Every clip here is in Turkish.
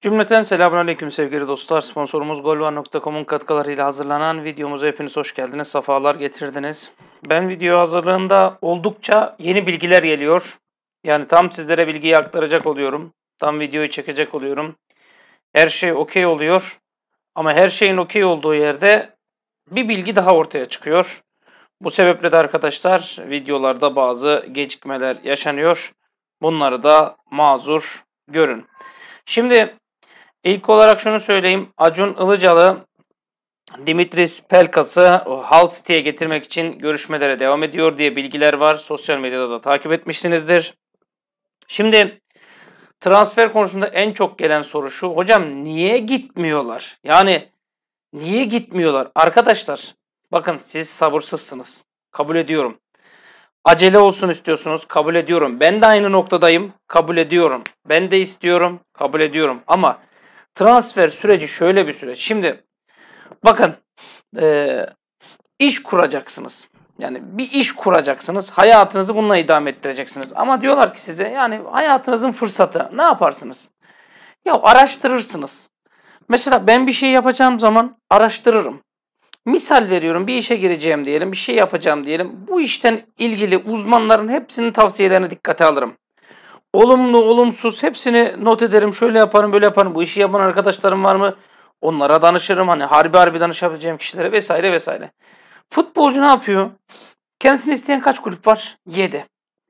Cümleten selamun aleyküm sevgili dostlar. Sponsorumuz golvar.com'un katkılarıyla hazırlanan videomuza hepiniz hoş geldiniz. Safalar getirdiniz. Ben video hazırlığında oldukça yeni bilgiler geliyor. Yani tam sizlere bilgiyi aktaracak oluyorum. Tam videoyu çekecek oluyorum. Her şey okey oluyor. Ama her şeyin okey olduğu yerde bir bilgi daha ortaya çıkıyor. Bu sebeple de arkadaşlar videolarda bazı gecikmeler yaşanıyor. Bunları da mazur görün. Şimdi İlk olarak şunu söyleyeyim. Acun Ilıcalı Dimitris Pelkas'ı Hull City'ye getirmek için görüşmelere devam ediyor diye bilgiler var. Sosyal medyada da takip etmişsinizdir. Şimdi transfer konusunda en çok gelen soru şu. Hocam niye gitmiyorlar? Yani niye gitmiyorlar? Arkadaşlar bakın siz sabırsızsınız. Kabul ediyorum. Acele olsun istiyorsunuz. Kabul ediyorum. Ben de aynı noktadayım. Kabul ediyorum. Ben de istiyorum. Kabul ediyorum. Ama transfer süreci şöyle bir süreç. Şimdi bakın e, iş kuracaksınız. Yani bir iş kuracaksınız. Hayatınızı bununla idame ettireceksiniz. Ama diyorlar ki size yani hayatınızın fırsatı. Ne yaparsınız? Ya araştırırsınız. Mesela ben bir şey yapacağım zaman araştırırım. Misal veriyorum bir işe gireceğim diyelim, bir şey yapacağım diyelim. Bu işten ilgili uzmanların hepsinin tavsiyelerini dikkate alırım. Olumlu, olumsuz hepsini not ederim. Şöyle yaparım, böyle yaparım. Bu işi yapan arkadaşlarım var mı? Onlara danışırım. Hani harbi harbi danışabileceğim kişilere vesaire vesaire. Futbolcu ne yapıyor? Kendisini isteyen kaç kulüp var? 7.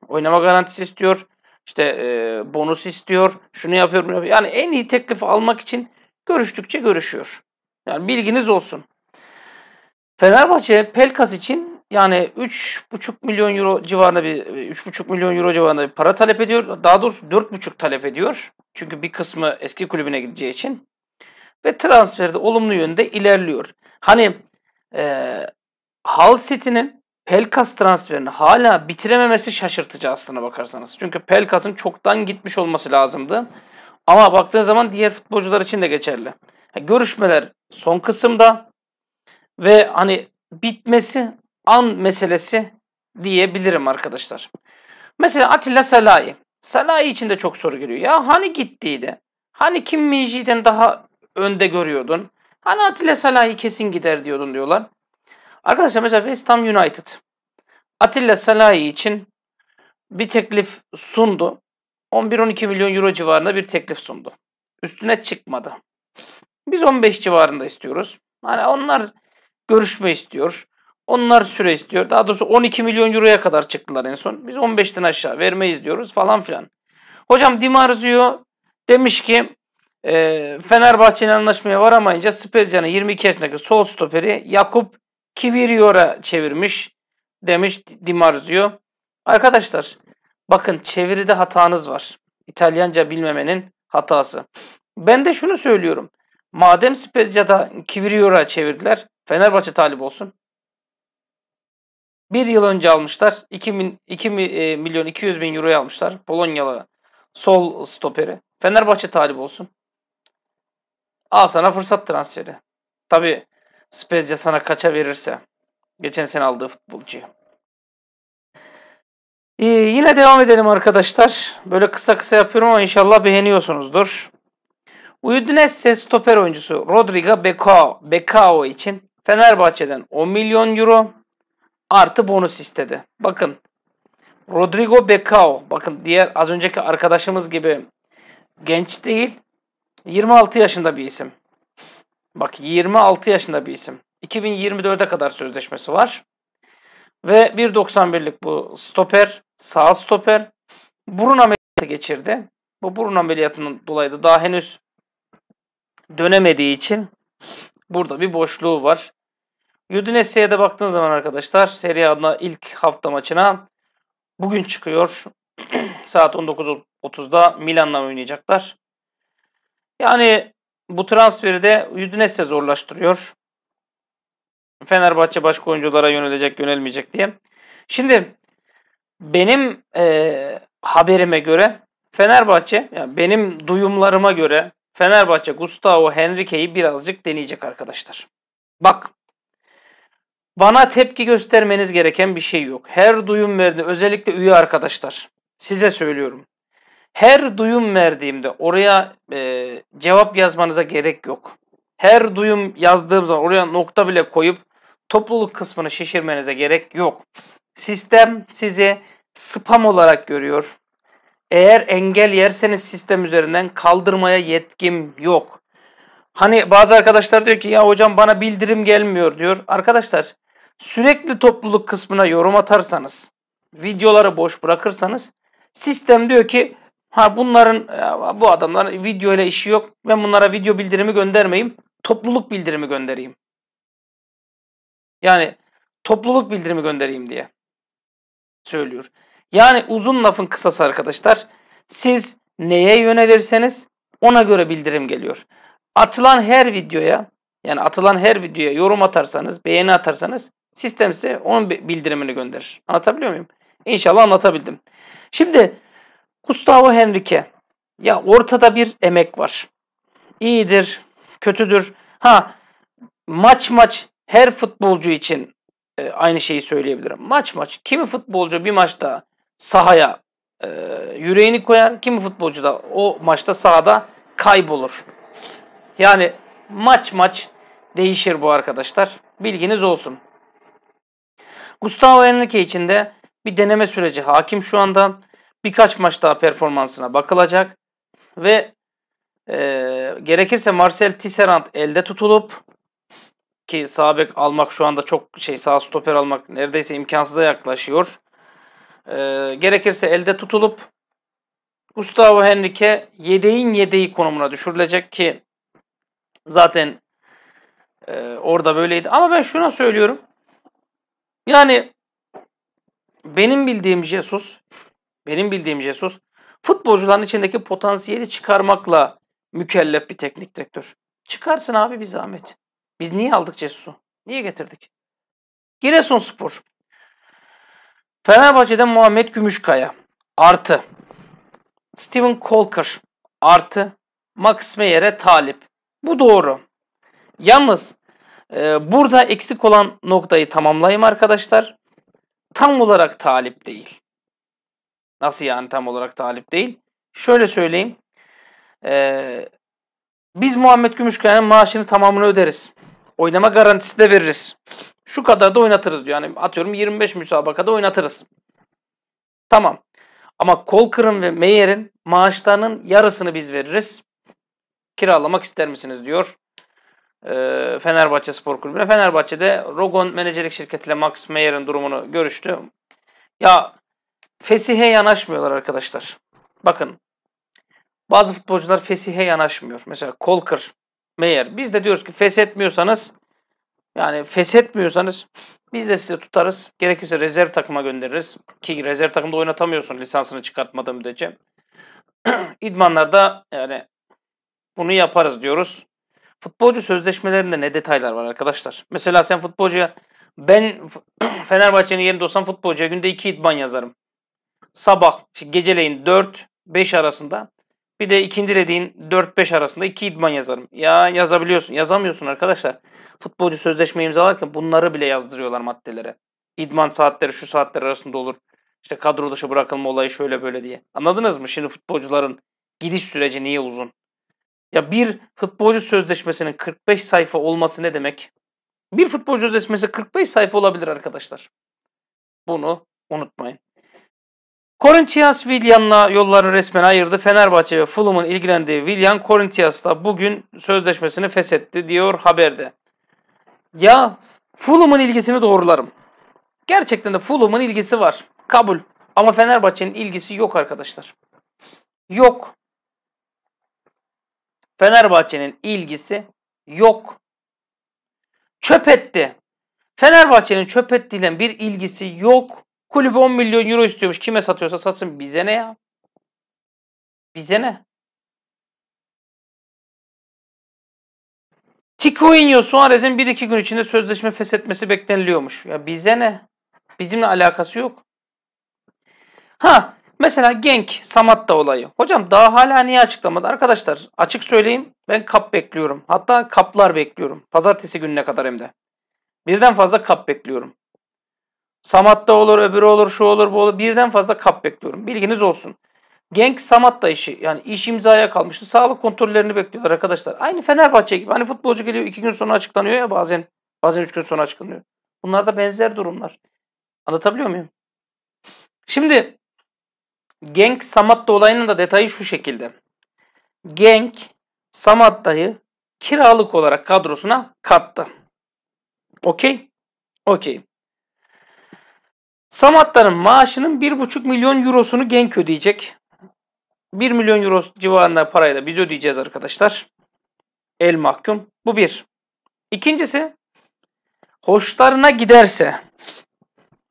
Oynama garantisi istiyor. İşte e, bonus istiyor. Şunu yapıyor, bunu yapıyor. Yani en iyi teklifi almak için görüştükçe görüşüyor. Yani bilginiz olsun. Fenerbahçe Pelkas için yani 3,5 milyon euro civarında bir 3,5 milyon euro civarında bir para talep ediyor. Daha doğrusu 4,5 talep ediyor. Çünkü bir kısmı eski kulübüne gideceği için. Ve transferde olumlu yönde ilerliyor. Hani e, Hull City'nin Pelkas transferini hala bitirememesi şaşırtıcı aslına bakarsanız. Çünkü Pelkas'ın çoktan gitmiş olması lazımdı. Ama baktığın zaman diğer futbolcular için de geçerli. görüşmeler son kısımda ve hani bitmesi an meselesi diyebilirim arkadaşlar. Mesela Atilla Salahi. Salahi için de çok soru geliyor. Ya hani gittiydi? Hani Kim Minji'den daha önde görüyordun? Hani Atilla Salahi kesin gider diyordun diyorlar. Arkadaşlar mesela West Ham United. Atilla Salahi için bir teklif sundu. 11-12 milyon euro civarında bir teklif sundu. Üstüne çıkmadı. Biz 15 civarında istiyoruz. Hani onlar görüşme istiyor. Onlar süre istiyor. Daha doğrusu 12 milyon euroya kadar çıktılar en son. Biz 15'ten aşağı vermeyiz diyoruz falan filan. Hocam Dimarzio demiş ki e, Fenerbahçe'nin anlaşmaya varamayınca Spezzia'nın 22 yaşındaki sol stoperi Yakup Kiviriyor'a çevirmiş demiş Dimarzio. Arkadaşlar bakın çeviride hatanız var. İtalyanca bilmemenin hatası. Ben de şunu söylüyorum. Madem Spezia'da Kiviriyor'a çevirdiler Fenerbahçe talip olsun. Bir yıl önce almışlar. 2, 2 e, milyon 200 bin euroya almışlar. Polonyalı sol stoperi. Fenerbahçe talip olsun. Al sana fırsat transferi. Tabi Spezia sana kaça verirse. Geçen sene aldığı futbolcuyu. Ee, yine devam edelim arkadaşlar. Böyle kısa kısa yapıyorum ama inşallah beğeniyorsunuzdur. Udinese stoper oyuncusu Rodrigo Becao, Becao için Fenerbahçe'den 10 milyon euro, artı bonus istedi. Bakın Rodrigo Becao bakın diğer az önceki arkadaşımız gibi genç değil 26 yaşında bir isim. Bak 26 yaşında bir isim. 2024'e kadar sözleşmesi var. Ve 1.91'lik bu stoper, sağ stoper burun ameliyatı geçirdi. Bu burun ameliyatının dolayı da daha henüz dönemediği için burada bir boşluğu var. Udinese'ye de baktığın zaman arkadaşlar Serie A'da ilk hafta maçına bugün çıkıyor. Saat 19.30'da Milan'la oynayacaklar. Yani bu transferi de Udinese zorlaştırıyor. Fenerbahçe başka oyunculara yönelecek yönelmeyecek diye. Şimdi benim e, haberime göre Fenerbahçe, yani benim duyumlarıma göre Fenerbahçe Gustavo Henrique'yi birazcık deneyecek arkadaşlar. Bak bana tepki göstermeniz gereken bir şey yok. Her duyum verdi, özellikle üye arkadaşlar size söylüyorum. Her duyum verdiğimde oraya e, cevap yazmanıza gerek yok. Her duyum yazdığım zaman oraya nokta bile koyup topluluk kısmını şişirmenize gerek yok. Sistem sizi spam olarak görüyor. Eğer engel yerseniz sistem üzerinden kaldırmaya yetkim yok. Hani bazı arkadaşlar diyor ki ya hocam bana bildirim gelmiyor diyor. Arkadaşlar sürekli topluluk kısmına yorum atarsanız, videoları boş bırakırsanız sistem diyor ki ha bunların e, bu adamların video ile işi yok. Ben bunlara video bildirimi göndermeyeyim. Topluluk bildirimi göndereyim. Yani topluluk bildirimi göndereyim diye söylüyor. Yani uzun lafın kısası arkadaşlar. Siz neye yönelirseniz ona göre bildirim geliyor. Atılan her videoya yani atılan her videoya yorum atarsanız, beğeni atarsanız Sistem size onun bildirimini gönderir. Anlatabiliyor muyum? İnşallah anlatabildim. Şimdi Gustavo Henrique. Ya ortada bir emek var. İyidir, kötüdür. Ha maç maç her futbolcu için e, aynı şeyi söyleyebilirim. Maç maç kimi futbolcu bir maçta sahaya e, yüreğini koyar, kimi futbolcu da o maçta sahada kaybolur. Yani maç maç değişir bu arkadaşlar. Bilginiz olsun. Gustavo Henrique için de bir deneme süreci hakim şu anda. Birkaç maç daha performansına bakılacak ve e, gerekirse Marcel Tisserand elde tutulup ki sağ almak şu anda çok şey sağ stoper almak neredeyse imkansıza yaklaşıyor. E, gerekirse elde tutulup Gustavo Henrique yedeğin yedeği konumuna düşürülecek ki zaten e, orada böyleydi. Ama ben şuna söylüyorum. Yani benim bildiğim Jesus, benim bildiğim Jesus futbolcuların içindeki potansiyeli çıkarmakla mükellef bir teknik direktör. Çıkarsın abi bir zahmet. Biz niye aldık Jesus'u? Niye getirdik? Giresun Spor. Fenerbahçe'den Muhammed Gümüşkaya artı Steven Colker artı Max Meyer'e talip. Bu doğru. Yalnız ee, burada eksik olan noktayı tamamlayayım arkadaşlar. Tam olarak talip değil. Nasıl yani tam olarak talip değil? Şöyle söyleyeyim. Ee, biz Muhammed Gümüşkaya'nın maaşını tamamını öderiz. Oynama garantisi de veririz. Şu kadar da oynatırız diyor. Yani atıyorum 25 müsabakada oynatırız. Tamam. Ama Kolkır'ın ve Meyer'in maaşlarının yarısını biz veririz. Kiralamak ister misiniz diyor. Ee, Fenerbahçe Spor Kulübü'ne. Fenerbahçe'de Rogon menajerlik şirketiyle Max Meyer'in durumunu görüştü. Ya fesihe yanaşmıyorlar arkadaşlar. Bakın bazı futbolcular fesihe yanaşmıyor. Mesela Kolker, Meyer. Biz de diyoruz ki feshetmiyorsanız yani feshetmiyorsanız biz de sizi tutarız. Gerekirse rezerv takıma göndeririz. Ki rezerv takımda oynatamıyorsun lisansını çıkartmadığı diyeceğim. İdmanlarda yani bunu yaparız diyoruz. Futbolcu sözleşmelerinde ne detaylar var arkadaşlar? Mesela sen futbolcuya ben Fenerbahçe'nin yerinde olsam futbolcuya günde 2 idman yazarım. Sabah geceleyin 4-5 arasında bir de ikindi dediğin 4-5 arasında 2 idman yazarım. Ya yazabiliyorsun. Yazamıyorsun arkadaşlar. Futbolcu sözleşme imzalarken bunları bile yazdırıyorlar maddelere. İdman saatleri şu saatler arasında olur. İşte kadro dışı bırakılma olayı şöyle böyle diye. Anladınız mı? Şimdi futbolcuların gidiş süreci niye uzun? Ya bir futbolcu sözleşmesinin 45 sayfa olması ne demek? Bir futbolcu sözleşmesi 45 sayfa olabilir arkadaşlar. Bunu unutmayın. Corinthians Villan'la yollarını resmen ayırdı. Fenerbahçe ve Fulham'ın ilgilendiği Villan Corinthians'la bugün sözleşmesini feshetti diyor haberde. Ya Fulham'ın ilgisini doğrularım. Gerçekten de Fulham'ın ilgisi var. Kabul. Ama Fenerbahçe'nin ilgisi yok arkadaşlar. Yok. Fenerbahçe'nin ilgisi yok. Çöp etti. Fenerbahçe'nin çöp ettiğiyle bir ilgisi yok. Kulübe 10 milyon euro istiyormuş. Kime satıyorsa satsın. Bize ne ya? Bize ne? Ticoinho Suarez'in 1-2 gün içinde sözleşme feshetmesi bekleniliyormuş. Ya bize ne? Bizimle alakası yok. Ha Mesela Genk, Samat da olayı. Hocam daha hala niye açıklamadı? Arkadaşlar açık söyleyeyim ben kap bekliyorum. Hatta kaplar bekliyorum. Pazartesi gününe kadar hem de. Birden fazla kap bekliyorum. Samat da olur, öbürü olur, şu olur, bu olur. Birden fazla kap bekliyorum. Bilginiz olsun. Genk Samat da işi. Yani iş imzaya kalmıştı. Sağlık kontrollerini bekliyorlar arkadaşlar. Aynı Fenerbahçe gibi. Hani futbolcu geliyor iki gün sonra açıklanıyor ya bazen. Bazen üç gün sonra açıklanıyor. Bunlar da benzer durumlar. Anlatabiliyor muyum? Şimdi Genk Samat olayının da detayı şu şekilde. Genk Samat kiralık olarak kadrosuna kattı. Okey. Okey. Samatta'nın maaşının 1,5 milyon eurosunu Genk ödeyecek. 1 milyon euro civarında parayı da biz ödeyeceğiz arkadaşlar. El mahkum. Bu bir. İkincisi hoşlarına giderse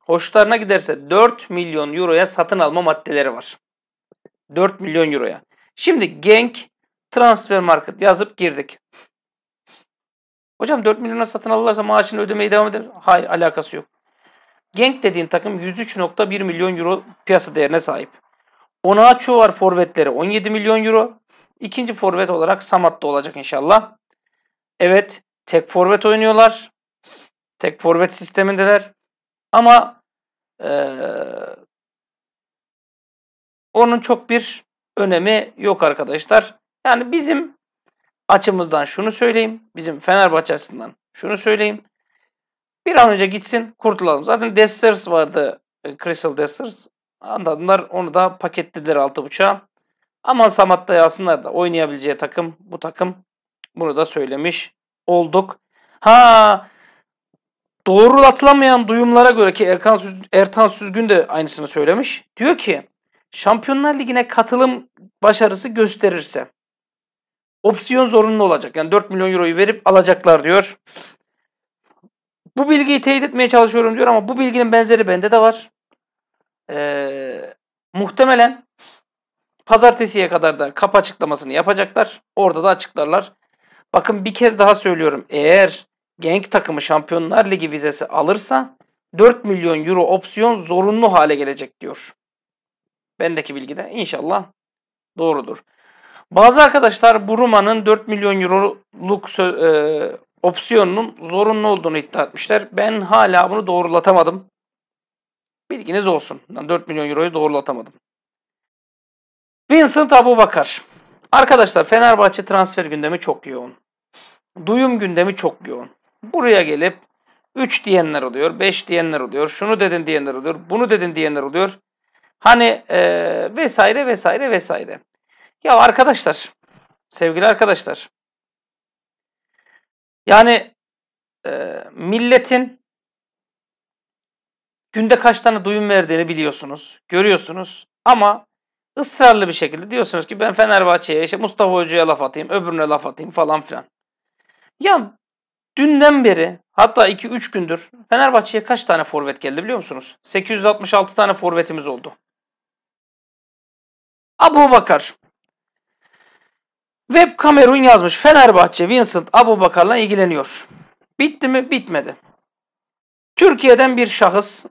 hoşlarına giderse 4 milyon euroya satın alma maddeleri var. 4 milyon euroya. Şimdi Genk transfer market yazıp girdik. Hocam 4 milyona satın alırlarsa maaşını ödemeye devam eder. Hayır alakası yok. Genk dediğin takım 103.1 milyon euro piyasa değerine sahip. Onaço var forvetleri 17 milyon euro. İkinci forvet olarak Samat'ta olacak inşallah. Evet tek forvet oynuyorlar. Tek forvet sistemindeler. Ama onun çok bir önemi yok arkadaşlar. Yani bizim açımızdan şunu söyleyeyim. Bizim Fenerbahçe açısından şunu söyleyeyim. Bir an önce gitsin kurtulalım. Zaten Desters vardı. E, Crystal Desters. Anladılar. Onu da paketlediler 6.5'a. Ama Samat'ta yazsınlar da oynayabileceği takım bu takım. Bunu da söylemiş olduk. Ha Doğrulatılamayan duyumlara göre ki Erkan Süz, Ertan Süzgün de aynısını söylemiş. Diyor ki Şampiyonlar Ligi'ne katılım başarısı gösterirse opsiyon zorunlu olacak. Yani 4 milyon euroyu verip alacaklar diyor. Bu bilgiyi teyit etmeye çalışıyorum diyor ama bu bilginin benzeri bende de var. Ee, muhtemelen pazartesiye kadar da kap açıklamasını yapacaklar. Orada da açıklarlar. Bakın bir kez daha söylüyorum. Eğer genk takımı Şampiyonlar Ligi vizesi alırsa 4 milyon euro opsiyon zorunlu hale gelecek diyor. Bendeki bilgi de inşallah doğrudur. Bazı arkadaşlar bu 4 milyon euroluk e, opsiyonunun zorunlu olduğunu iddia etmişler. Ben hala bunu doğrulatamadım. Bilginiz olsun. 4 milyon euroyu doğrulatamadım. Vincent Abubakar. Arkadaşlar Fenerbahçe transfer gündemi çok yoğun. Duyum gündemi çok yoğun. Buraya gelip 3 diyenler oluyor, 5 diyenler oluyor, şunu dedin diyenler oluyor, bunu dedin diyenler oluyor. Hani e, vesaire vesaire vesaire. Ya arkadaşlar, sevgili arkadaşlar. Yani e, milletin günde kaç tane duyum verdiğini biliyorsunuz, görüyorsunuz. Ama ısrarlı bir şekilde diyorsunuz ki ben Fenerbahçe'ye, işte Mustafa Hoca'ya laf atayım, öbürüne laf atayım falan filan. Ya Dünden beri hatta 2-3 gündür Fenerbahçe'ye kaç tane forvet geldi biliyor musunuz? 866 tane forvetimiz oldu. Abu Bakar. Web Kamerun yazmış. Fenerbahçe Vincent Abu Bakar'la ilgileniyor. Bitti mi? Bitmedi. Türkiye'den bir şahıs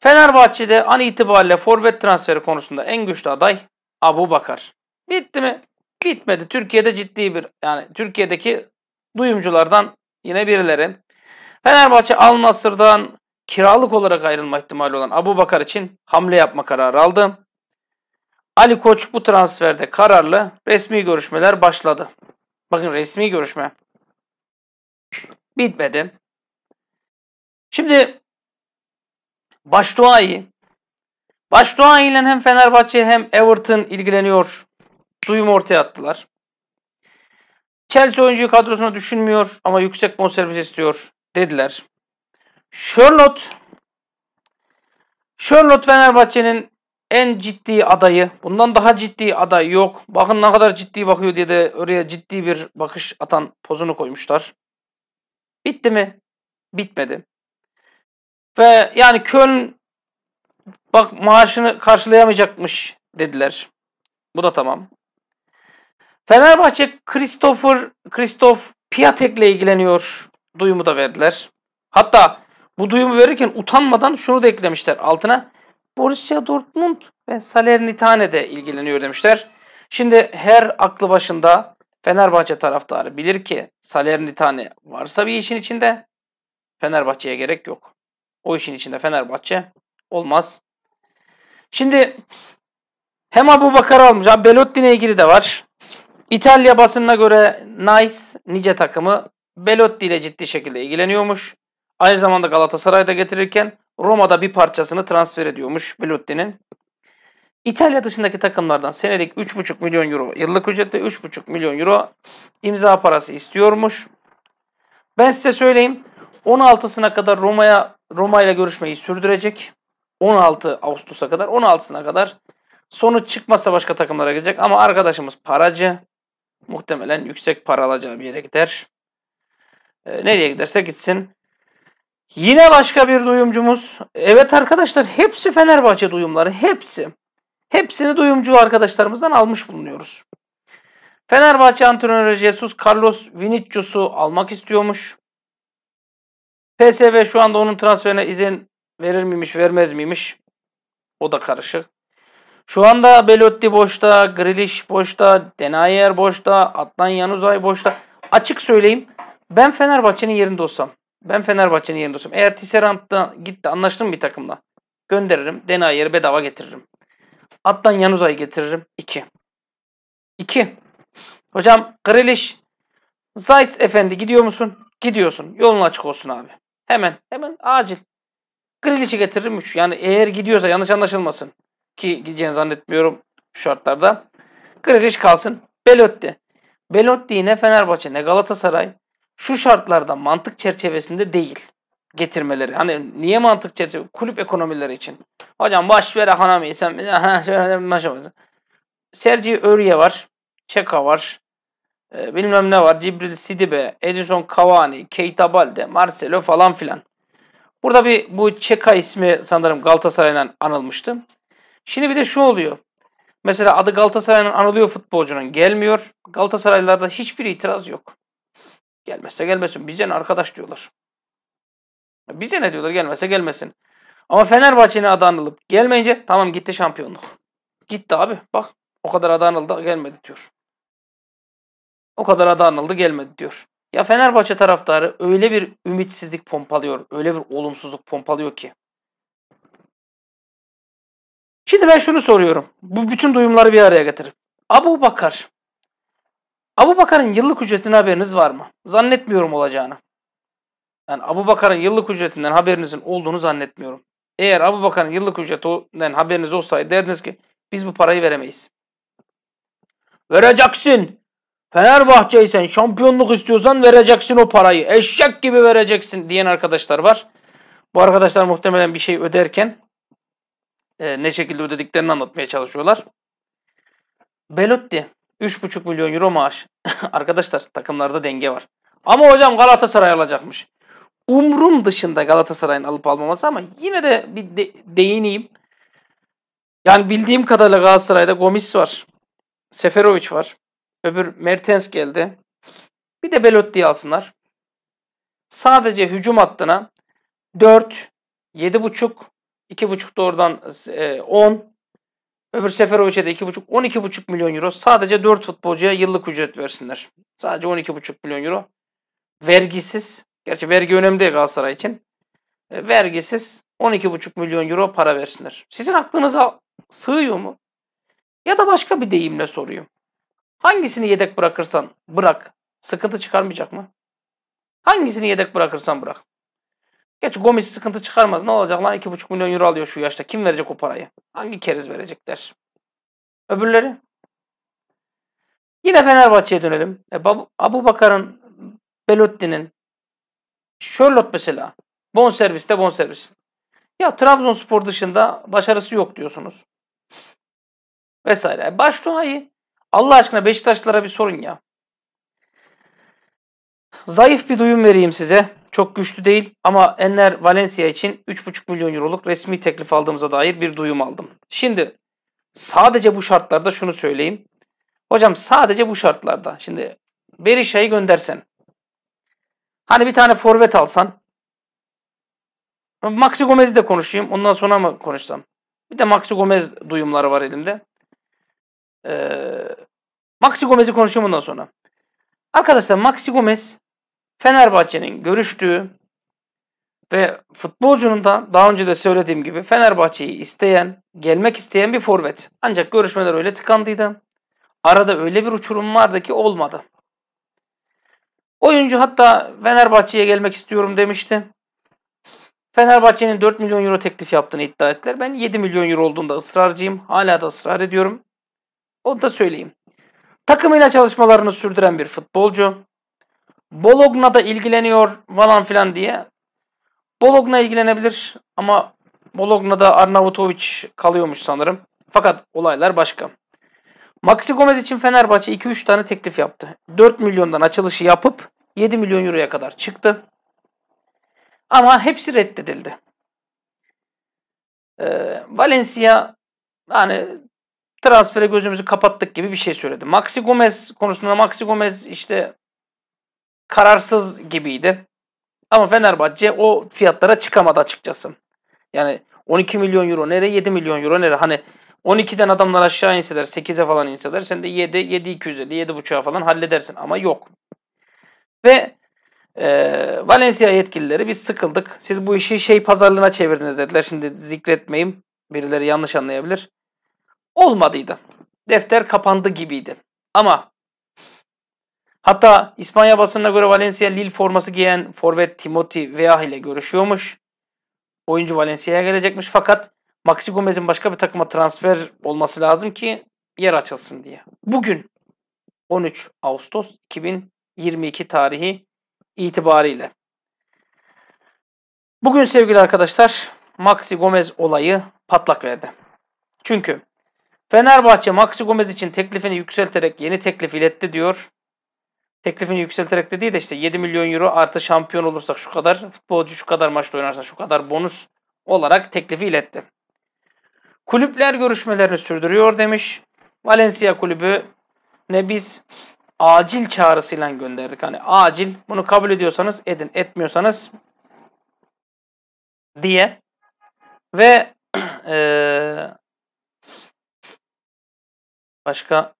Fenerbahçe'de an itibariyle forvet transferi konusunda en güçlü aday Abu Bakar. Bitti mi? Bitmedi. Türkiye'de ciddi bir yani Türkiye'deki duyumculardan yine birileri. Fenerbahçe Al Nasır'dan kiralık olarak ayrılma ihtimali olan Abu Bakar için hamle yapma kararı aldı. Ali Koç bu transferde kararlı. Resmi görüşmeler başladı. Bakın resmi görüşme. Bitmedi. Şimdi Başduayı Başduayı ile hem Fenerbahçe hem Everton ilgileniyor. Duyum ortaya attılar. Chelsea oyuncuyu kadrosuna düşünmüyor ama yüksek bonservis istiyor dediler. Charlotte Charlotte Fenerbahçe'nin en ciddi adayı. Bundan daha ciddi aday yok. Bakın ne kadar ciddi bakıyor diye de oraya ciddi bir bakış atan pozunu koymuşlar. Bitti mi? Bitmedi. Ve yani Köln bak maaşını karşılayamayacakmış dediler. Bu da tamam. Fenerbahçe Christopher Christoph Piatek'le ilgileniyor duyumu da verdiler. Hatta bu duyumu verirken utanmadan şunu da eklemişler altına. Borussia Dortmund ve Salernitane de ilgileniyor demişler. Şimdi her aklı başında Fenerbahçe taraftarı bilir ki Salernitane varsa bir işin içinde Fenerbahçe'ye gerek yok. O işin içinde Fenerbahçe olmaz. Şimdi hem Abu Bakar almış. Belotti'ne ilgili de var. İtalya basınına göre Nice nice takımı Belotti ile ciddi şekilde ilgileniyormuş. Aynı zamanda Galatasaray'da getirirken Roma'da bir parçasını transfer ediyormuş Belotti'nin. İtalya dışındaki takımlardan senelik 3,5 milyon euro, yıllık ücretle 3,5 milyon euro imza parası istiyormuş. Ben size söyleyeyim 16'sına kadar Roma'ya Roma ile görüşmeyi sürdürecek. 16 Ağustos'a kadar 16'sına kadar sonuç çıkmasa başka takımlara gidecek ama arkadaşımız paracı muhtemelen yüksek para alacağı bir yere gider. Ee, nereye giderse gitsin. Yine başka bir duyumcumuz. Evet arkadaşlar hepsi Fenerbahçe duyumları. Hepsi. Hepsini duyumcu arkadaşlarımızdan almış bulunuyoruz. Fenerbahçe antrenörü Jesus Carlos Vinicius'u almak istiyormuş. PSV şu anda onun transferine izin verir miymiş vermez miymiş? O da karışık. Şu anda Belotti boşta, Grilish boşta, Denayer boşta, Atlan Yanuzay boşta. Açık söyleyeyim. Ben Fenerbahçe'nin yerinde olsam. Ben Fenerbahçe'nin yerinde olsam. Eğer Tisserant'ta gitti anlaştım bir takımla. Gönderirim. Denayer'i bedava getiririm. Atlan Yanuzay'ı getiririm. 2. 2. Hocam Grilish, Zayt efendi gidiyor musun? Gidiyorsun. Yolun açık olsun abi. Hemen hemen acil. Grealish'i getiririm 3. Yani eğer gidiyorsa yanlış anlaşılmasın. Ki gideceğini zannetmiyorum şu şartlarda. Grealish kalsın. Belotti. Belotti ne Fenerbahçe ne Galatasaray şu şartlarda mantık çerçevesinde değil getirmeleri. Hani niye mantık çerçeve? Kulüp ekonomileri için. Hocam baş ver Hanami'yi sen Sergi Örye var. Çeka var. E, bilmem ne var. Cibril Sidibe, Edison Cavani, Keita Balde, Marcelo falan filan. Burada bir bu Çeka ismi sanırım Galatasaray'la anılmıştı. Şimdi bir de şu oluyor. Mesela adı Galatasaray'ın anılıyor futbolcunun gelmiyor. Galatasaraylılarda hiçbir itiraz yok. Gelmezse gelmesin. Bize ne arkadaş diyorlar. Bize ne diyorlar gelmezse gelmesin. Ama Fenerbahçe'nin adı anılıp gelmeyince tamam gitti şampiyonluk. Gitti abi bak o kadar adı anıldı gelmedi diyor. O kadar adı anıldı gelmedi diyor. Ya Fenerbahçe taraftarı öyle bir ümitsizlik pompalıyor, öyle bir olumsuzluk pompalıyor ki. Şimdi ben şunu soruyorum. Bu bütün duyumları bir araya getirip. Abu Bakar. Abu Bakar'ın yıllık ücretine haberiniz var mı? Zannetmiyorum olacağını. Yani Abu Bakar'ın yıllık ücretinden haberinizin olduğunu zannetmiyorum. Eğer Abu Bakar'ın yıllık ücretinden haberiniz olsaydı derdiniz ki biz bu parayı veremeyiz. Vereceksin. Fenerbahçe'ysen şampiyonluk istiyorsan vereceksin o parayı. Eşek gibi vereceksin diyen arkadaşlar var. Bu arkadaşlar muhtemelen bir şey öderken e, ne şekilde ödediklerini anlatmaya çalışıyorlar. Belotti 3,5 milyon euro maaş. Arkadaşlar takımlarda denge var. Ama hocam Galatasaray alacakmış. Umrum dışında Galatasaray'ın alıp almaması ama yine de bir de- değineyim. Yani bildiğim kadarıyla Galatasaray'da Gomis var. Seferovic var. Öbür Mertens geldi. Bir de Belotti'yi alsınlar. Sadece hücum hattına 4, 7,5, 2,5 doğrudan 10. E, Öbür Seferovic'e de 2,5 12,5 milyon euro. Sadece 4 futbolcuya yıllık ücret versinler. Sadece 12,5 milyon euro. Vergisiz. Gerçi vergi önemli değil Galatasaray için. E, vergisiz 12,5 milyon euro para versinler. Sizin aklınıza sığıyor mu? Ya da başka bir deyimle soruyorum. Hangisini yedek bırakırsan bırak sıkıntı çıkarmayacak mı? Hangisini yedek bırakırsan bırak. Geç Gomis sıkıntı çıkarmaz. Ne olacak lan 2,5 milyon euro alıyor şu yaşta. Kim verecek o parayı? Hangi keriz verecekler? Öbürleri? Yine Fenerbahçe'ye dönelim. E, Abu Bakar'ın, Belotti'nin, Charlotte mesela. Bon serviste bon servis. Ya Trabzonspor dışında başarısı yok diyorsunuz. Vesaire. E, Başdoğa'yı Allah aşkına Beşiktaşlılara bir sorun ya. Zayıf bir duyum vereyim size çok güçlü değil ama Enner Valencia için 3,5 milyon euroluk resmi teklif aldığımıza dair bir duyum aldım. Şimdi sadece bu şartlarda şunu söyleyeyim. Hocam sadece bu şartlarda. Şimdi Berisha'yı göndersen. Hani bir tane forvet alsan. Maxi Gomez'i de konuşayım. Ondan sonra mı konuşsam? Bir de Maxi Gomez duyumları var elimde. Ee, Maxi Gomez'i konuşayım ondan sonra. Arkadaşlar Maxi Gomez Fenerbahçe'nin görüştüğü ve futbolcunun da daha önce de söylediğim gibi Fenerbahçe'yi isteyen, gelmek isteyen bir forvet. Ancak görüşmeler öyle tıkandıydı. Arada öyle bir uçurum vardı ki olmadı. Oyuncu hatta Fenerbahçe'ye gelmek istiyorum demişti. Fenerbahçe'nin 4 milyon euro teklif yaptığını iddia ettiler. Ben 7 milyon euro olduğunda ısrarcıyım. Hala da ısrar ediyorum. O da söyleyeyim. Takımıyla çalışmalarını sürdüren bir futbolcu. Bologna da ilgileniyor falan filan diye. Bologna ilgilenebilir ama Bologna'da Arnavutovic kalıyormuş sanırım. Fakat olaylar başka. Maxi Gomez için Fenerbahçe 2-3 tane teklif yaptı. 4 milyondan açılışı yapıp 7 milyon euroya kadar çıktı. Ama hepsi reddedildi. Ee, Valencia yani transfere gözümüzü kapattık gibi bir şey söyledi. Maxi Gomez konusunda Maxi Gomez işte kararsız gibiydi. Ama Fenerbahçe o fiyatlara çıkamadı açıkçası. Yani 12 milyon euro nereye 7 milyon euro nere hani 12'den adamlar aşağı inseler 8'e falan inseler sen de 7 7 250 7 buçuğa falan halledersin ama yok. Ve e, Valencia yetkilileri biz sıkıldık. Siz bu işi şey pazarlığına çevirdiniz dediler. Şimdi zikretmeyeyim. Birileri yanlış anlayabilir. Olmadıydı. Defter kapandı gibiydi. Ama Hatta İspanya basınına göre Valencia Lille forması giyen forvet Timothy Veah ile görüşüyormuş. Oyuncu Valencia'ya gelecekmiş fakat Maxi Gomez'in başka bir takıma transfer olması lazım ki yer açılsın diye. Bugün 13 Ağustos 2022 tarihi itibariyle. Bugün sevgili arkadaşlar Maxi Gomez olayı patlak verdi. Çünkü Fenerbahçe Maxi Gomez için teklifini yükselterek yeni teklif iletti diyor teklifini yükselterek dediği de işte 7 milyon euro artı şampiyon olursak şu kadar, futbolcu şu kadar maçta oynarsa şu kadar bonus olarak teklifi iletti. Kulüpler görüşmelerini sürdürüyor demiş. Valencia kulübü ne biz acil çağrısıyla gönderdik. Hani acil bunu kabul ediyorsanız edin, etmiyorsanız diye. Ve e, başka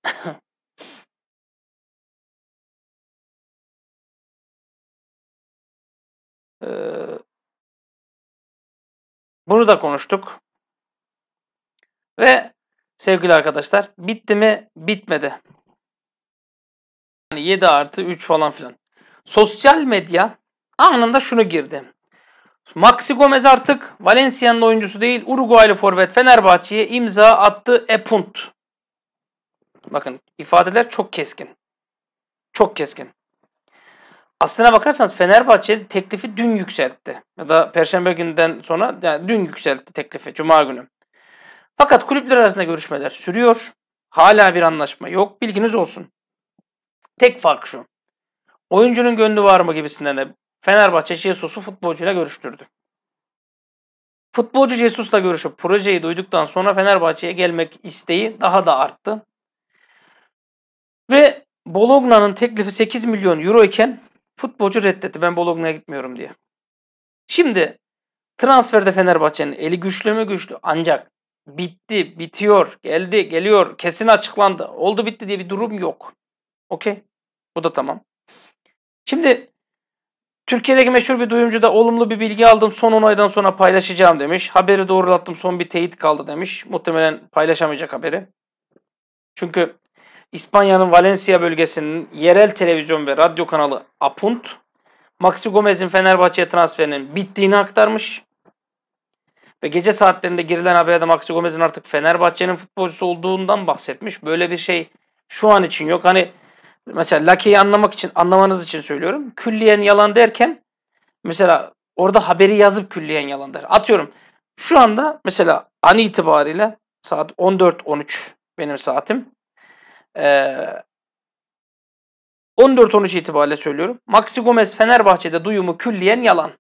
Ee, bunu da konuştuk. Ve sevgili arkadaşlar bitti mi? Bitmedi. Yani 7 artı 3 falan filan. Sosyal medya anında şunu girdi. Maxi Gomez artık Valencia'nın oyuncusu değil Uruguaylı forvet Fenerbahçe'ye imza attı Epunt. Bakın ifadeler çok keskin. Çok keskin. Aslına bakarsanız Fenerbahçe teklifi dün yükseltti. Ya da Perşembe günden sonra yani dün yükseltti teklifi Cuma günü. Fakat kulüpler arasında görüşmeler sürüyor. Hala bir anlaşma yok. Bilginiz olsun. Tek fark şu. Oyuncunun gönlü var mı gibisinden de Fenerbahçe Jesus'u futbolcuyla görüştürdü. Futbolcu Jesus'la görüşüp projeyi duyduktan sonra Fenerbahçe'ye gelmek isteği daha da arttı. Ve Bologna'nın teklifi 8 milyon euro iken Futbolcu reddetti ben Bologna'ya gitmiyorum diye. Şimdi transferde Fenerbahçe'nin eli güçlü mü güçlü ancak bitti, bitiyor, geldi, geliyor, kesin açıklandı, oldu bitti diye bir durum yok. Okey. Bu da tamam. Şimdi Türkiye'deki meşhur bir duyumcuda olumlu bir bilgi aldım son onaydan sonra paylaşacağım demiş. Haberi doğrulattım son bir teyit kaldı demiş. Muhtemelen paylaşamayacak haberi. Çünkü İspanya'nın Valencia bölgesinin yerel televizyon ve radyo kanalı Apunt, Maxi Gomez'in Fenerbahçe'ye transferinin bittiğini aktarmış. Ve gece saatlerinde girilen haberde Maxi Gomez'in artık Fenerbahçe'nin futbolcusu olduğundan bahsetmiş. Böyle bir şey şu an için yok. Hani mesela Lucky'yi anlamak için, anlamanız için söylüyorum. Külliyen yalan derken mesela orada haberi yazıp külliyen yalan der. Atıyorum şu anda mesela an itibariyle saat 14.13 benim saatim. 14-13 itibariyle söylüyorum. Maxi Gomez Fenerbahçe'de duyumu külliyen yalan.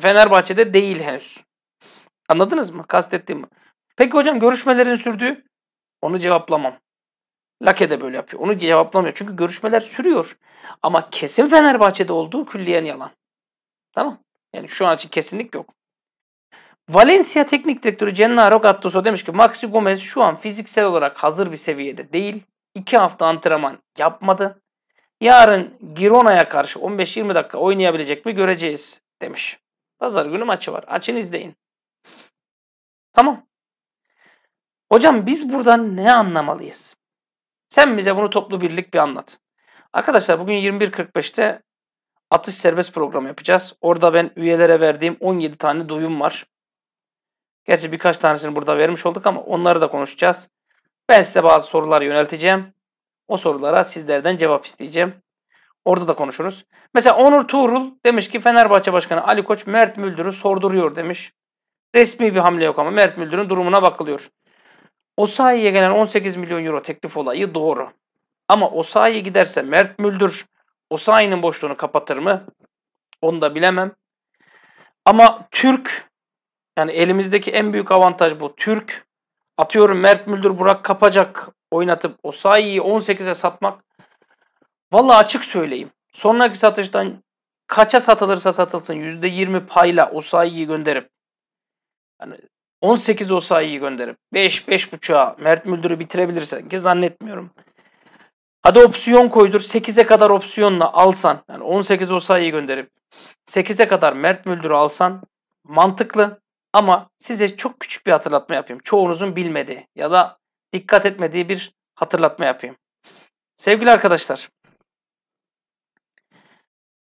Fenerbahçe'de değil henüz. Anladınız mı? Kastettiğimi. Peki hocam görüşmelerin sürdüğü? Onu cevaplamam. Lake de böyle yapıyor. Onu cevaplamıyor. Çünkü görüşmeler sürüyor. Ama kesin Fenerbahçe'de olduğu külliyen yalan. Tamam. Yani şu an için kesinlik yok. Valencia Teknik Direktörü Gennaro Gattuso demiş ki Maxi Gomez şu an fiziksel olarak hazır bir seviyede değil. 2 hafta antrenman yapmadı. Yarın Girona'ya karşı 15-20 dakika oynayabilecek mi göreceğiz demiş. Pazar günü maçı var. Açın izleyin. Tamam. Hocam biz buradan ne anlamalıyız? Sen bize bunu toplu birlik bir anlat. Arkadaşlar bugün 21.45'te atış serbest programı yapacağız. Orada ben üyelere verdiğim 17 tane duyum var. Gerçi birkaç tanesini burada vermiş olduk ama onları da konuşacağız. Ben size bazı sorular yönelteceğim. O sorulara sizlerden cevap isteyeceğim. Orada da konuşuruz. Mesela Onur Tuğrul demiş ki Fenerbahçe Başkanı Ali Koç Mert Müldür'ü sorduruyor demiş. Resmi bir hamle yok ama Mert Müldür'ün durumuna bakılıyor. Osayi'ye gelen 18 milyon euro teklif olayı doğru. Ama Osayi giderse Mert Müldür Osayi'nin boşluğunu kapatır mı? Onu da bilemem. Ama Türk yani elimizdeki en büyük avantaj bu. Türk atıyorum Mert Müldür Burak Kapacak oynatıp o sayıyı 18'e satmak. Valla açık söyleyeyim. Sonraki satıştan kaça satılırsa satılsın %20 payla o sayıyı gönderip yani 18 o sayıyı gönderip 5 5.5'a Mert Müldür'ü bitirebilirsen ki zannetmiyorum. Hadi opsiyon koydur 8'e kadar opsiyonla alsan yani 18 o sayıyı gönderip 8'e kadar Mert Müldür'ü alsan mantıklı. Ama size çok küçük bir hatırlatma yapayım. Çoğunuzun bilmediği ya da dikkat etmediği bir hatırlatma yapayım. Sevgili arkadaşlar,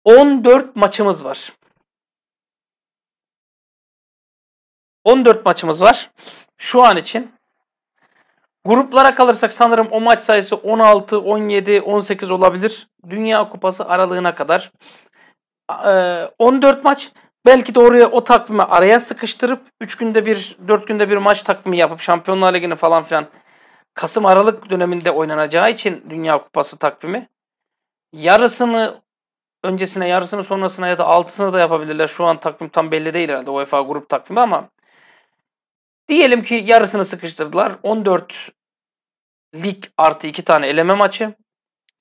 14 maçımız var. 14 maçımız var. Şu an için Gruplara kalırsak sanırım o maç sayısı 16, 17, 18 olabilir. Dünya Kupası aralığına kadar. 14 ee, maç Belki de oraya o takvimi araya sıkıştırıp 3 günde bir, 4 günde bir maç takvimi yapıp Şampiyonlar Ligi'ni falan filan Kasım Aralık döneminde oynanacağı için Dünya Kupası takvimi yarısını öncesine, yarısını sonrasına ya da altısını da yapabilirler. Şu an takvim tam belli değil herhalde UEFA grup takvimi ama diyelim ki yarısını sıkıştırdılar. 14 lig artı 2 tane eleme maçı.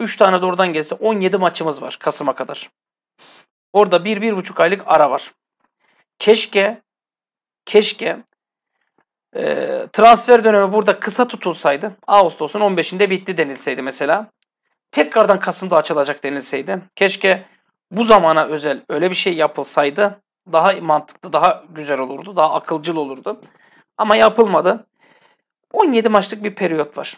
3 tane de oradan gelse 17 maçımız var Kasım'a kadar. Orada bir, bir buçuk aylık ara var. Keşke, keşke e, transfer dönemi burada kısa tutulsaydı. Ağustos'un 15'inde bitti denilseydi mesela. Tekrardan Kasım'da açılacak denilseydi. Keşke bu zamana özel öyle bir şey yapılsaydı daha mantıklı, daha güzel olurdu, daha akılcıl olurdu. Ama yapılmadı. 17 maçlık bir periyot var.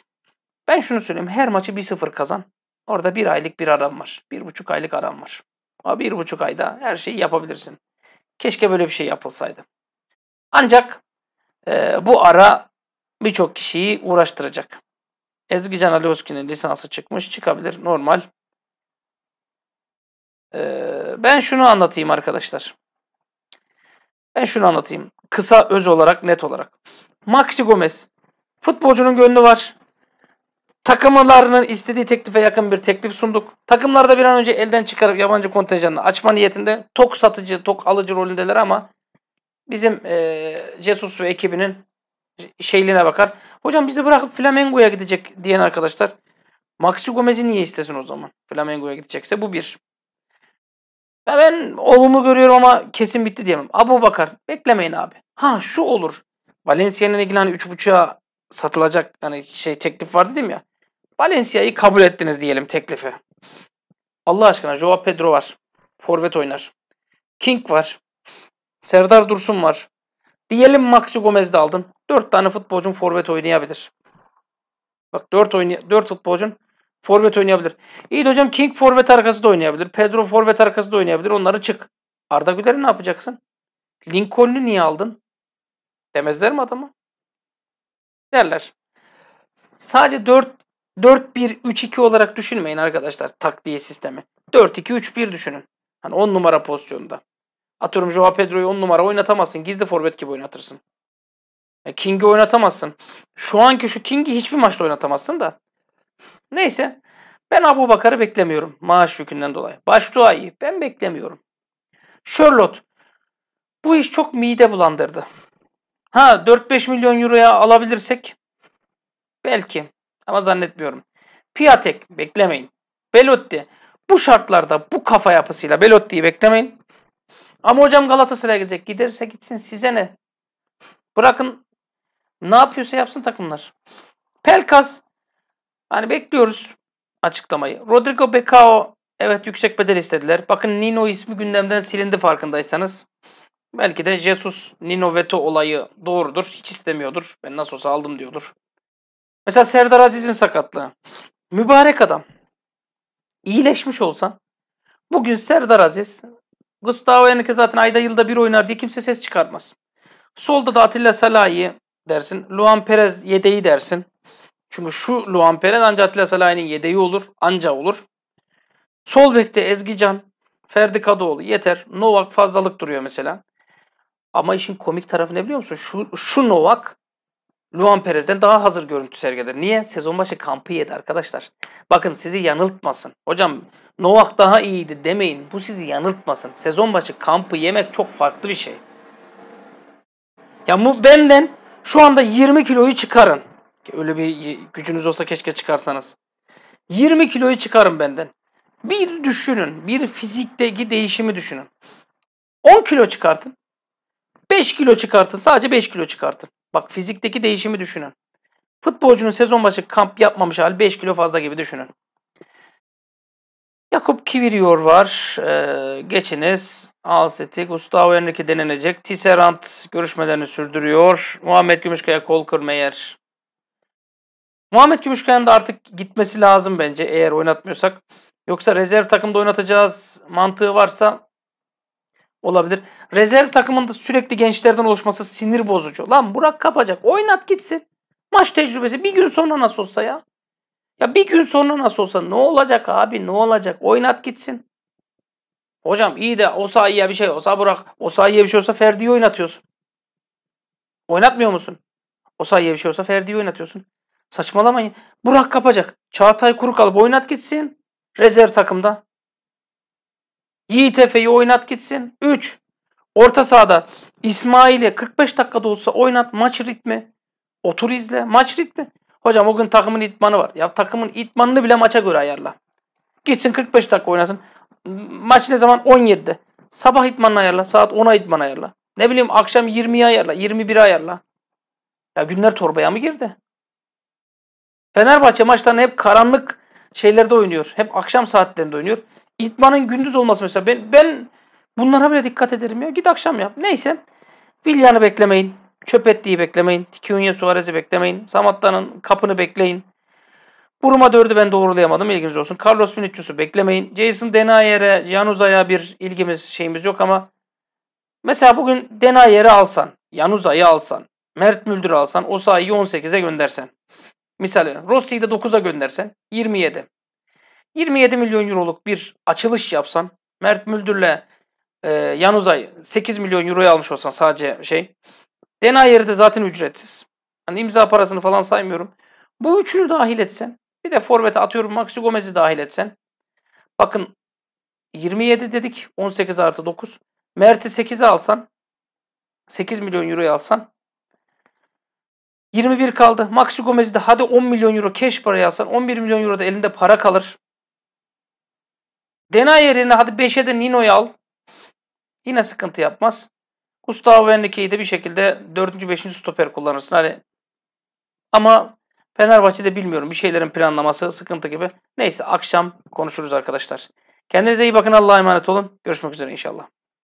Ben şunu söyleyeyim. Her maçı 1-0 kazan. Orada bir aylık bir aram var. Bir buçuk aylık aram var. Ama bir buçuk ayda her şeyi yapabilirsin. Keşke böyle bir şey yapılsaydı. Ancak e, bu ara birçok kişiyi uğraştıracak. Ezgi Can Alioski'nin lisansı çıkmış. Çıkabilir normal. E, ben şunu anlatayım arkadaşlar. Ben şunu anlatayım. Kısa öz olarak net olarak. Maxi Gomez. Futbolcunun gönlü var. Takımlarının istediği teklife yakın bir teklif sunduk. Takımlarda bir an önce elden çıkarıp yabancı kontenjanını açma niyetinde tok satıcı, tok alıcı rolündeler ama bizim e, Jesus ve ekibinin şeyliğine bakar. Hocam bizi bırakıp Flamengo'ya gidecek diyen arkadaşlar. Maxi Gomez'i niye istesin o zaman? Flamengo'ya gidecekse bu bir. Ben olumu görüyorum ama kesin bitti diyemem. Abu Bakar beklemeyin abi. Ha şu olur. Valencia'nın ilgili hani 3.5'a satılacak hani şey teklif vardı değil mi ya. Valencia'yı kabul ettiniz diyelim teklifi. Allah aşkına Joao Pedro var. Forvet oynar. King var. Serdar Dursun var. Diyelim Maxi Gomez de aldın. 4 tane futbolcun forvet oynayabilir. Bak 4 oynay 4 futbolcun forvet oynayabilir. İyi de hocam King forvet arkası da oynayabilir. Pedro forvet arkası da oynayabilir. Onları çık. Arda Güler'i ne yapacaksın? Lincoln'u niye aldın? Demezler mi adamı? Derler. Sadece 4 4-1-3-2 olarak düşünmeyin arkadaşlar taktiği sistemi. 4-2-3-1 düşünün. Hani 10 numara pozisyonunda. Atıyorum Joao Pedro'yu 10 numara oynatamazsın. Gizli forvet gibi oynatırsın. E, King'i oynatamazsın. Şu anki şu King'i hiçbir maçta oynatamazsın da. Neyse. Ben Abu Bakar'ı beklemiyorum. Maaş yükünden dolayı. Baş iyi ben beklemiyorum. Charlotte Bu iş çok mide bulandırdı. Ha 4-5 milyon euroya alabilirsek belki. Ama zannetmiyorum. Piatek beklemeyin. Belotti bu şartlarda bu kafa yapısıyla Belotti'yi beklemeyin. Ama hocam Galatasaray'a gidecek. Giderse gitsin size ne? Bırakın ne yapıyorsa yapsın takımlar. Pelkas hani bekliyoruz açıklamayı. Rodrigo Becao evet yüksek bedel istediler. Bakın Nino ismi gündemden silindi farkındaysanız. Belki de Jesus Nino Veto olayı doğrudur. Hiç istemiyordur. Ben nasıl olsa aldım diyordur. Mesela Serdar Aziz'in sakatlığı. Mübarek adam. İyileşmiş olsan bugün Serdar Aziz Gustavo Henrique zaten ayda yılda bir oynar diye kimse ses çıkartmaz. Solda da Atilla Salahi dersin. Luan Perez yedeği dersin. Çünkü şu Luan Perez anca Atilla Salahi'nin yedeği olur. Anca olur. Sol bekte Ezgican, Ferdi Kadıoğlu yeter. Novak fazlalık duruyor mesela. Ama işin komik tarafı ne biliyor musun? Şu, şu Novak Luan Perez'den daha hazır görüntü sergiler. Niye? Sezon başı kampı yedi arkadaşlar. Bakın sizi yanıltmasın. Hocam Novak daha iyiydi demeyin. Bu sizi yanıltmasın. Sezon başı kampı yemek çok farklı bir şey. Ya bu benden şu anda 20 kiloyu çıkarın. Öyle bir gücünüz olsa keşke çıkarsanız. 20 kiloyu çıkarın benden. Bir düşünün. Bir fizikteki değişimi düşünün. 10 kilo çıkartın. 5 kilo çıkartın. Sadece 5 kilo çıkartın. Bak fizikteki değişimi düşünün. Futbolcunun sezon başı kamp yapmamış hali 5 kilo fazla gibi düşünün. Yakup Kiviriyor var. Ee, geçiniz. Alseti, Gustavo Henrique denenecek. Tisserant görüşmelerini sürdürüyor. Muhammed Gümüşkaya kol kırmayer. Muhammed Gümüşkaya'nın da artık gitmesi lazım bence eğer oynatmıyorsak. Yoksa rezerv takımda oynatacağız mantığı varsa olabilir. Rezerv takımında sürekli gençlerden oluşması sinir bozucu. Lan Burak kapacak. Oynat gitsin. Maç tecrübesi bir gün sonra nasıl olsa ya. Ya bir gün sonra nasıl olsa ne olacak abi ne olacak? Oynat gitsin. Hocam iyi de o sahiye bir şey olsa Burak. O sahiye bir şey olsa Ferdi'yi oynatıyorsun. Oynatmıyor musun? O sahiye bir şey olsa Ferdi'yi oynatıyorsun. Saçmalamayın. Burak kapacak. Çağatay kuru kalıp oynat gitsin. Rezerv takımda. Yiğit Efe'yi oynat gitsin. 3. Orta sahada İsmail'e 45 dakikada olsa oynat maç ritmi. Otur izle maç ritmi. Hocam o gün takımın itmanı var. Ya takımın itmanını bile maça göre ayarla. Gitsin 45 dakika oynasın. Maç ne zaman? 17'de. Sabah itmanını ayarla. Saat 10'a itman ayarla. Ne bileyim akşam 20'ye ayarla. 21'e ayarla. Ya günler torbaya mı girdi? Fenerbahçe maçlarını hep karanlık şeylerde oynuyor. Hep akşam saatlerinde oynuyor. İtmanın gündüz olması mesela. Ben, ben bunlara bile dikkat ederim ya. Git akşam yap. Neyse. Villan'ı beklemeyin. Çöpetti'yi beklemeyin. Tikiunya Suarez'i beklemeyin. Samatta'nın kapını bekleyin. Buruma dördü ben doğrulayamadım. İlginiz olsun. Carlos Vinicius'u beklemeyin. Jason Denayer'e, Januza'ya bir ilgimiz şeyimiz yok ama mesela bugün Denayer'i alsan, Januza'yı alsan, Mert Müldür'ü alsan, o Osayi'yi 18'e göndersen. Misal Rossi'yi de 9'a göndersen 27. 27 milyon euroluk bir açılış yapsan Mert Müldür'le e, Yanuzay 8 milyon euroya almış olsan sadece şey. Denayer'i de zaten ücretsiz. Hani imza parasını falan saymıyorum. Bu üçünü dahil etsen. Bir de Forvet'e atıyorum Maxi Gomez'i dahil etsen. Bakın 27 dedik. 18 artı 9. Mert'i 8'e alsan. 8 milyon euroya alsan. 21 kaldı. Maxi Gomez'i de hadi 10 milyon euro cash paraya alsan 11 milyon euro da elinde para kalır. Dena yerine hadi 5'e de Nino'yu al. Yine sıkıntı yapmaz. Gustavo Henrique'yi de bir şekilde 4. 5. stoper kullanırsın. Hani ama Fenerbahçe'de bilmiyorum. Bir şeylerin planlaması sıkıntı gibi. Neyse akşam konuşuruz arkadaşlar. Kendinize iyi bakın. Allah'a emanet olun. Görüşmek üzere inşallah.